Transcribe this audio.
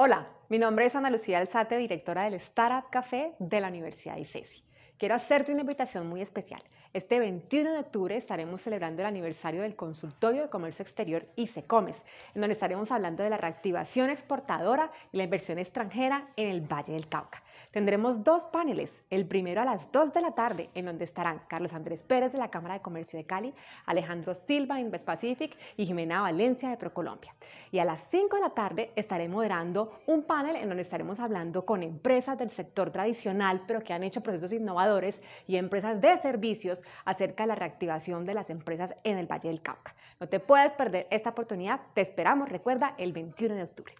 Hola, mi nombre es Ana Lucía Alzate, directora del Startup Café de la Universidad de ICESI. Quiero hacerte una invitación muy especial. Este 21 de octubre estaremos celebrando el aniversario del Consultorio de Comercio Exterior ICECOMES, en donde estaremos hablando de la reactivación exportadora y la inversión extranjera en el Valle del Cauca. Tendremos dos paneles, el primero a las 2 de la tarde, en donde estarán Carlos Andrés Pérez de la Cámara de Comercio de Cali, Alejandro Silva de Invest y Jimena Valencia de ProColombia y a las 5 de la tarde estaré moderando un panel en donde estaremos hablando con empresas del sector tradicional, pero que han hecho procesos innovadores y empresas de servicios acerca de la reactivación de las empresas en el Valle del Cauca. No te puedes perder esta oportunidad, te esperamos, recuerda, el 21 de octubre.